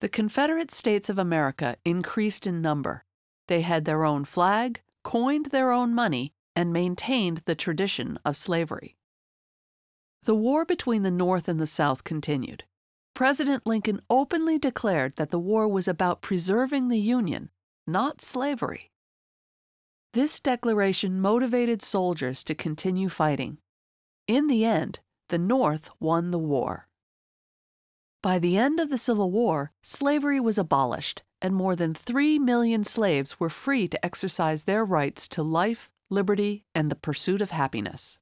The Confederate States of America increased in number. They had their own flag, coined their own money, and maintained the tradition of slavery. The war between the North and the South continued. President Lincoln openly declared that the war was about preserving the Union, not slavery. This declaration motivated soldiers to continue fighting. In the end, the North won the war. By the end of the Civil War, slavery was abolished, and more than 3 million slaves were free to exercise their rights to life, liberty, and the pursuit of happiness.